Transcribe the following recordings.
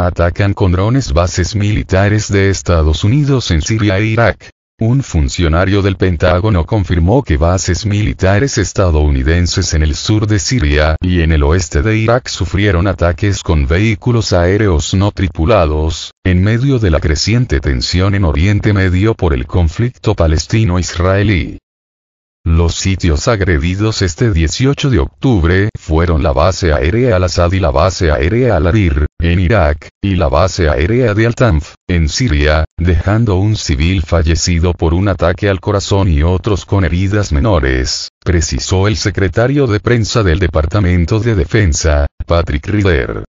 Atacan con drones bases militares de Estados Unidos en Siria e Irak. Un funcionario del Pentágono confirmó que bases militares estadounidenses en el sur de Siria y en el oeste de Irak sufrieron ataques con vehículos aéreos no tripulados, en medio de la creciente tensión en Oriente Medio por el conflicto palestino-israelí. Los sitios agredidos este 18 de octubre fueron la base aérea Al-Assad y la base aérea Al-Arir, en Irak, y la base aérea de Al-Tanf, en Siria, dejando un civil fallecido por un ataque al corazón y otros con heridas menores, precisó el secretario de prensa del Departamento de Defensa, Patrick Ryder.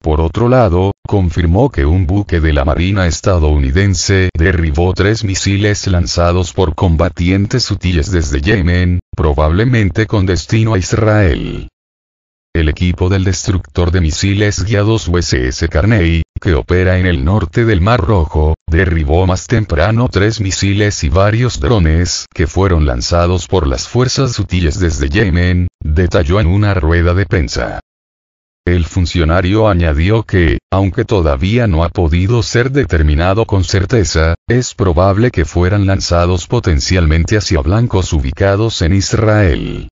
Por otro lado, confirmó que un buque de la Marina estadounidense derribó tres misiles lanzados por combatientes sutiles desde Yemen, probablemente con destino a Israel el equipo del destructor de misiles guiados USS Carney, que opera en el norte del Mar Rojo, derribó más temprano tres misiles y varios drones que fueron lanzados por las fuerzas sutiles desde Yemen, detalló en una rueda de prensa. El funcionario añadió que, aunque todavía no ha podido ser determinado con certeza, es probable que fueran lanzados potencialmente hacia blancos ubicados en Israel.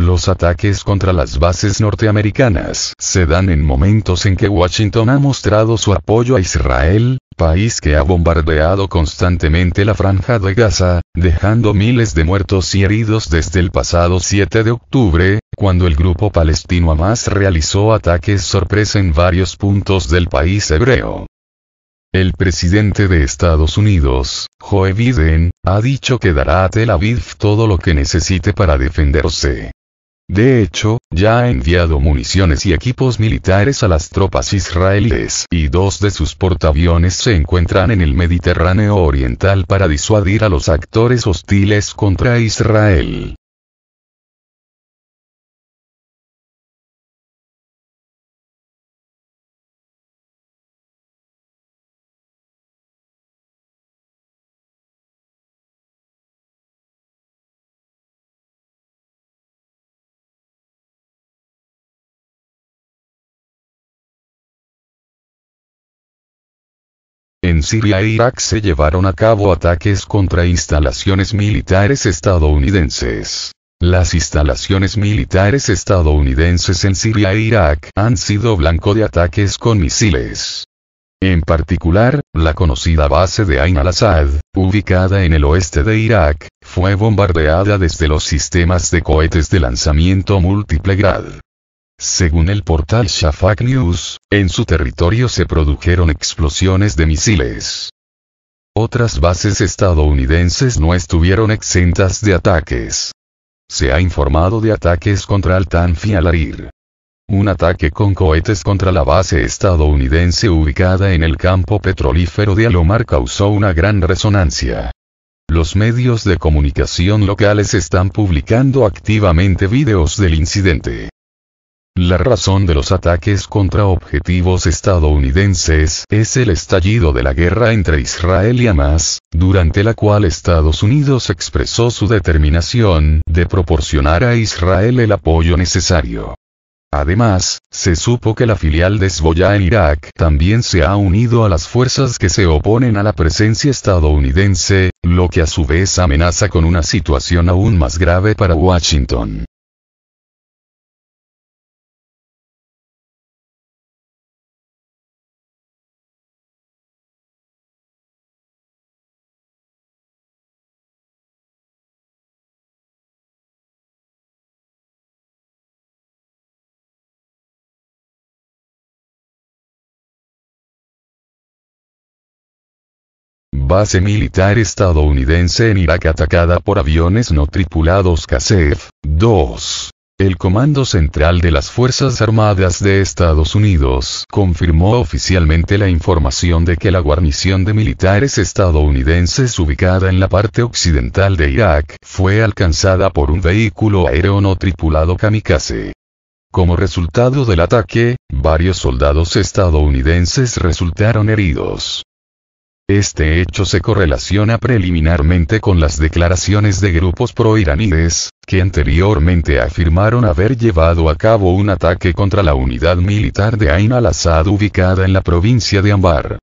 Los ataques contra las bases norteamericanas se dan en momentos en que Washington ha mostrado su apoyo a Israel, país que ha bombardeado constantemente la franja de Gaza, dejando miles de muertos y heridos desde el pasado 7 de octubre, cuando el grupo palestino Hamas realizó ataques sorpresa en varios puntos del país hebreo. El presidente de Estados Unidos, Joe Biden, ha dicho que dará a Tel Aviv todo lo que necesite para defenderse. De hecho, ya ha enviado municiones y equipos militares a las tropas israelíes, y dos de sus portaaviones se encuentran en el Mediterráneo Oriental para disuadir a los actores hostiles contra Israel. En Siria e Irak se llevaron a cabo ataques contra instalaciones militares estadounidenses. Las instalaciones militares estadounidenses en Siria e Irak han sido blanco de ataques con misiles. En particular, la conocida base de Ain al-Assad, ubicada en el oeste de Irak, fue bombardeada desde los sistemas de cohetes de lanzamiento múltiple grad. Según el portal Shafak News, en su territorio se produjeron explosiones de misiles. Otras bases estadounidenses no estuvieron exentas de ataques. Se ha informado de ataques contra Al Arir. Un ataque con cohetes contra la base estadounidense ubicada en el campo petrolífero de Alomar causó una gran resonancia. Los medios de comunicación locales están publicando activamente videos del incidente. La razón de los ataques contra objetivos estadounidenses es el estallido de la guerra entre Israel y Hamas, durante la cual Estados Unidos expresó su determinación de proporcionar a Israel el apoyo necesario. Además, se supo que la filial de Sboya en Irak también se ha unido a las fuerzas que se oponen a la presencia estadounidense, lo que a su vez amenaza con una situación aún más grave para Washington. base militar estadounidense en Irak atacada por aviones no tripulados kasef 2. El Comando Central de las Fuerzas Armadas de Estados Unidos confirmó oficialmente la información de que la guarnición de militares estadounidenses ubicada en la parte occidental de Irak fue alcanzada por un vehículo aéreo no tripulado kamikaze. Como resultado del ataque, varios soldados estadounidenses resultaron heridos. Este hecho se correlaciona preliminarmente con las declaraciones de grupos proiraníes, que anteriormente afirmaron haber llevado a cabo un ataque contra la unidad militar de Ain al-Assad ubicada en la provincia de Ambar.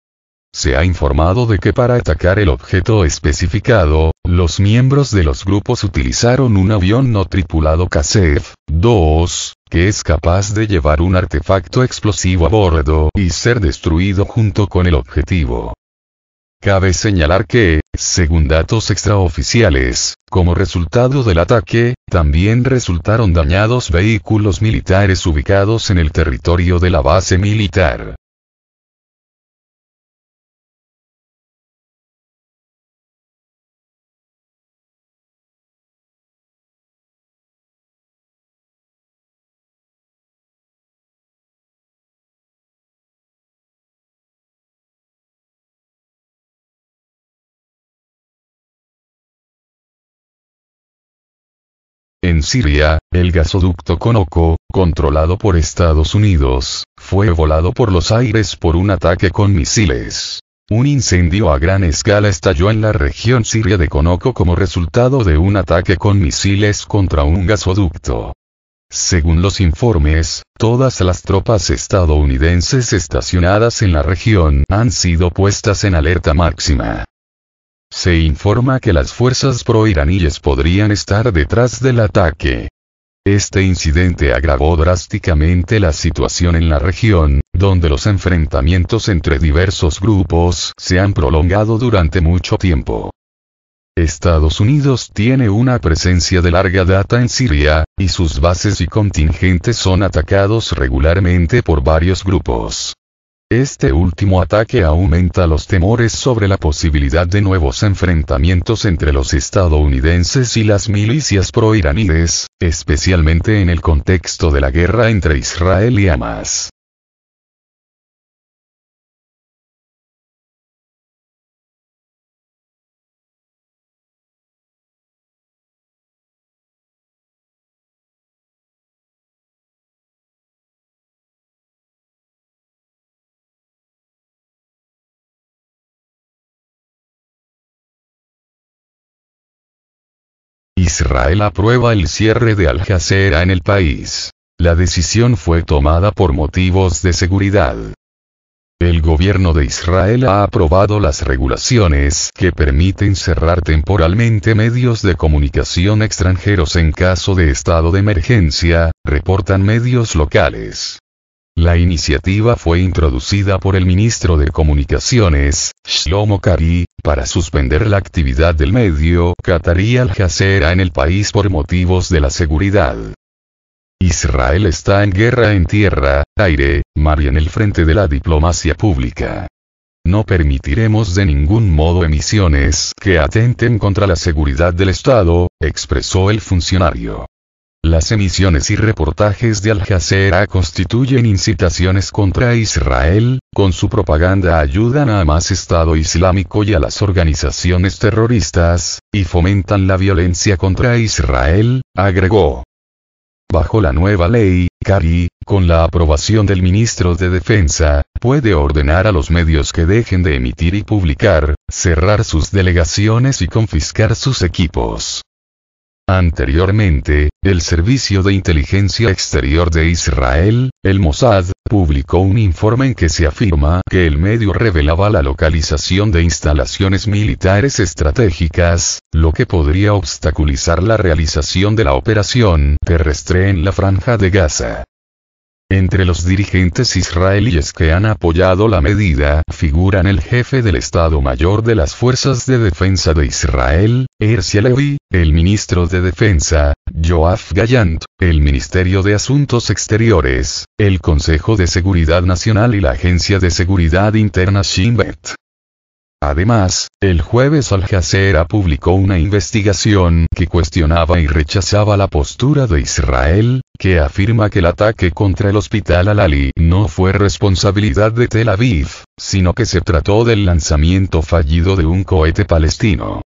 Se ha informado de que para atacar el objeto especificado, los miembros de los grupos utilizaron un avión no tripulado kasef 2 que es capaz de llevar un artefacto explosivo a bordo y ser destruido junto con el objetivo. Cabe señalar que, según datos extraoficiales, como resultado del ataque, también resultaron dañados vehículos militares ubicados en el territorio de la base militar. En Siria, el gasoducto Conoco, controlado por Estados Unidos, fue volado por los aires por un ataque con misiles. Un incendio a gran escala estalló en la región siria de Conoco como resultado de un ataque con misiles contra un gasoducto. Según los informes, todas las tropas estadounidenses estacionadas en la región han sido puestas en alerta máxima. Se informa que las fuerzas proiraníes podrían estar detrás del ataque. Este incidente agravó drásticamente la situación en la región, donde los enfrentamientos entre diversos grupos se han prolongado durante mucho tiempo. Estados Unidos tiene una presencia de larga data en Siria, y sus bases y contingentes son atacados regularmente por varios grupos. Este último ataque aumenta los temores sobre la posibilidad de nuevos enfrentamientos entre los estadounidenses y las milicias proiraníes, especialmente en el contexto de la guerra entre Israel y Hamas. Israel aprueba el cierre de Al Jazeera en el país. La decisión fue tomada por motivos de seguridad. El gobierno de Israel ha aprobado las regulaciones que permiten cerrar temporalmente medios de comunicación extranjeros en caso de estado de emergencia, reportan medios locales. La iniciativa fue introducida por el ministro de Comunicaciones, Shlomo Kari, para suspender la actividad del medio Qatarí Al Jazeera en el país por motivos de la seguridad. Israel está en guerra en tierra, aire, mar y en el frente de la diplomacia pública. No permitiremos de ningún modo emisiones que atenten contra la seguridad del Estado, expresó el funcionario. Las emisiones y reportajes de Al Jazeera constituyen incitaciones contra Israel, con su propaganda ayudan a más Estado Islámico y a las organizaciones terroristas, y fomentan la violencia contra Israel, agregó. Bajo la nueva ley, Cari, con la aprobación del ministro de Defensa, puede ordenar a los medios que dejen de emitir y publicar, cerrar sus delegaciones y confiscar sus equipos. Anteriormente, el Servicio de Inteligencia Exterior de Israel, el Mossad, publicó un informe en que se afirma que el medio revelaba la localización de instalaciones militares estratégicas, lo que podría obstaculizar la realización de la operación terrestre en la franja de Gaza. Entre los dirigentes israelíes que han apoyado la medida figuran el jefe del Estado Mayor de las Fuerzas de Defensa de Israel, Ersia Levi, el ministro de Defensa, Joaf Gallant, el Ministerio de Asuntos Exteriores, el Consejo de Seguridad Nacional y la Agencia de Seguridad Interna Shin Bet. Además, el jueves Al Jazeera publicó una investigación que cuestionaba y rechazaba la postura de Israel, que afirma que el ataque contra el hospital Al-Ali no fue responsabilidad de Tel Aviv, sino que se trató del lanzamiento fallido de un cohete palestino.